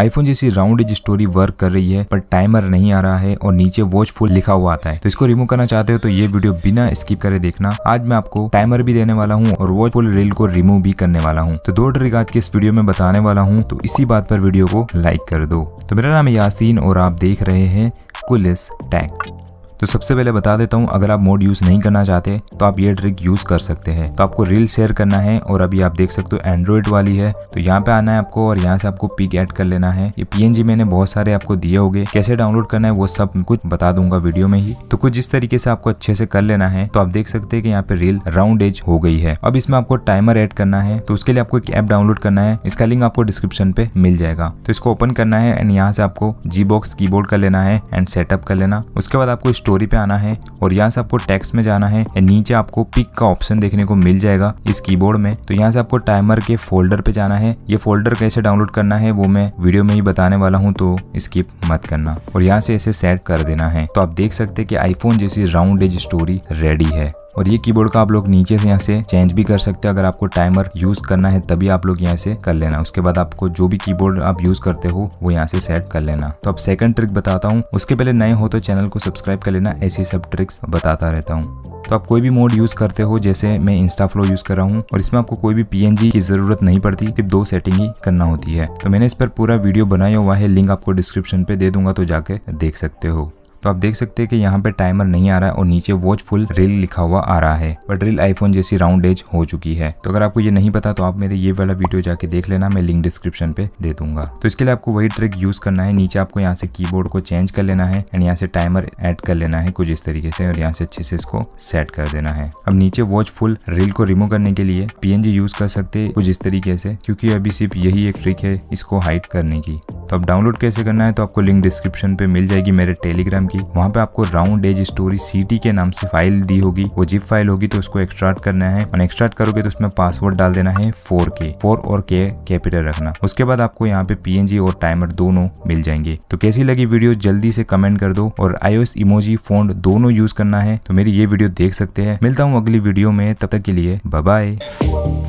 iPhone जैसी round as story work कर रही है पर टाइमर नहीं आ रहा है और नीचे वॉच फुल लिखा हुआ आता है तो इसको रिमूव करना चाहते हो तो ये वीडियो बिना स्किप करे देखना आज मैं आपको टाइमर भी देने वाला हूँ और वॉच फुल रील को रिमूव भी करने वाला हूँ तो दो ट्रिक आज के इस वीडियो में बताने वाला हूँ तो इसी बात पर वीडियो को लाइक कर दो तो मेरा नाम यासीन और आप देख रहे हैं कुलिस टैक्ट तो सबसे पहले बता देता हूँ अगर आप मोड यूज नहीं करना चाहते तो आप ये ट्रिक यूज कर सकते हैं तो आपको रील शेयर करना है और अभी आप देख सकते हो एंड्रॉइड वाली है तो यहाँ पे आना है आपको और यहाँ से आपको पिक एड कर लेना है ये पी मैंने बहुत सारे आपको दिए हो कैसे डाउनलोड करना है वो सब कुछ बता दूंगा वीडियो में ही तो कुछ जिस तरीके से आपको अच्छे से कर लेना है तो आप देख सकते हैं कि यहाँ पे रील राउंड एज हो गई है अब इसमें आपको टाइमर एड करना है तो उसके लिए आपको एक ऐप डाउनलोड करना है इसका लिंक आपको डिस्क्रिप्शन पे मिल जाएगा तो इसको ओपन करना है एंड यहाँ से आपको जी बॉक्स की कर लेना है एंड सेटअप कर लेना उसके बाद आपको स्टोरी पे आना है और यहाँ से आपको टेक्स में जाना है नीचे आपको पिक का ऑप्शन देखने को मिल जाएगा इस कीबोर्ड में तो यहाँ से आपको टाइमर के फोल्डर पे जाना है ये फोल्डर कैसे डाउनलोड करना है वो मैं वीडियो में ही बताने वाला हूँ तो स्किप मत करना और यहाँ से इसे सेट कर देना है तो आप देख सकते हैं कि आईफोन जैसी राउंड एज स्टोरी रेडी है और ये कीबोर्ड का आप लोग नीचे से यहाँ से चेंज भी कर सकते हो अगर आपको टाइमर यूज करना है तभी आप लोग यहाँ से कर लेना उसके बाद आपको जो भी कीबोर्ड आप यूज करते हो वो यहाँ से सेट कर लेना तो अब सेकंड ट्रिक बताता हूँ उसके पहले नए हो तो चैनल को सब्सक्राइब कर लेना ऐसी सब ट्रिक्स बताता रहता हूँ तो आप कोई भी मोड यूज करते हो जैसे मैं इंस्टा फ्लो यूज कर रहा हूँ और इसमें आपको कोई भी पीएनजी की जरूरत नहीं पड़ती सिर्फ दो सेटिंग ही करना होती है तो मैंने इस पर पूरा वीडियो बनाया हुआ है लिंक आपको डिस्क्रिप्शन पे दे दूंगा तो जाके देख सकते हो तो आप देख सकते हैं कि यहाँ पे टाइमर नहीं आ रहा है और नीचे वॉच फुल रिल लिखा हुआ आ रहा है बट रिल आईफोन जैसी राउंड एज हो चुकी है तो अगर आपको ये नहीं पता तो आप मेरे ये वाला वीडियो जाके देख लेना मैं लिंक डिस्क्रिप्शन पे दे दूंगा तो इसके लिए आपको वही ट्रिक यूज करना है नीचे आपको यहाँ से की को चेंज कर लेना है एंड यहाँ से टाइमर एड कर लेना है कुछ इस तरीके से और यहाँ से अच्छे से इसको सेट कर देना है अब नीचे वॉच फुल रिल को रिमूव करने के लिए पी यूज कर सकते कुछ इस तरीके से क्योंकि अभी सिर्फ यही एक ट्रिक है इसको हाइट करने की तो आप डाउनलोड कैसे करना है तो आपको लिंक डिस्क्रिप्शन पे मिल जाएगी मेरे टेलीग्राम की वहाँ पे आपको राउंड एज स्टोरी सीटी के नाम से फाइल दी होगी वो जिप फाइल होगी तो उसको एक्सट्रैक्ट करना है और एक्सट्रैक्ट करोगे तो उसमें पासवर्ड डाल देना है फोर के फोर और के कैपिटल रखना उसके बाद आपको यहाँ पे पीएनजी और टाइमर दोनों मिल जाएंगे तो कैसी लगी वीडियो जल्दी से कमेंट कर दो और आईओएस इमोजी फोन दोनों यूज करना है तो मेरी ये वीडियो देख सकते हैं मिलता हूँ अगली वीडियो में तब तक के लिए बाय